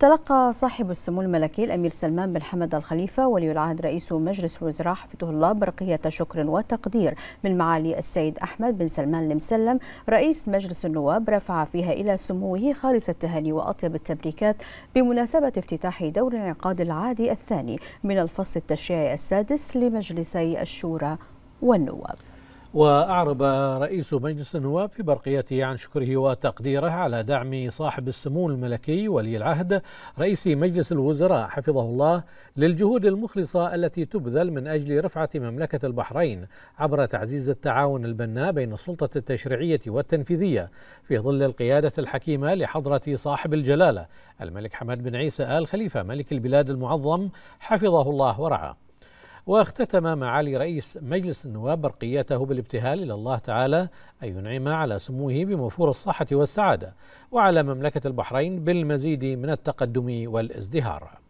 تلقى صاحب السمو الملكي الأمير سلمان بن حمد الخليفة ولي العهد رئيس مجلس الوزراء حفظه الله برقية شكر وتقدير من معالي السيد أحمد بن سلمان المسلم رئيس مجلس النواب رفع فيها إلى سموه خالص التهاني وأطيب التبريكات بمناسبة افتتاح دور الانعقاد العادي الثاني من الفصل التشريعي السادس لمجلسي الشورى والنواب وأعرب رئيس مجلس النواب في برقيته عن شكره وتقديره على دعم صاحب السمو الملكي ولي العهد رئيس مجلس الوزراء حفظه الله للجهود المخلصة التي تبذل من أجل رفعة مملكة البحرين عبر تعزيز التعاون البناء بين السلطة التشريعية والتنفيذية في ظل القيادة الحكيمة لحضرة صاحب الجلالة الملك حمد بن عيسى آل خليفة ملك البلاد المعظم حفظه الله ورعاه واختتم معالي رئيس مجلس النواب برقيته بالابتهال إلى الله تعالى أن ينعم على سموه بموفور الصحة والسعادة وعلى مملكة البحرين بالمزيد من التقدم والازدهار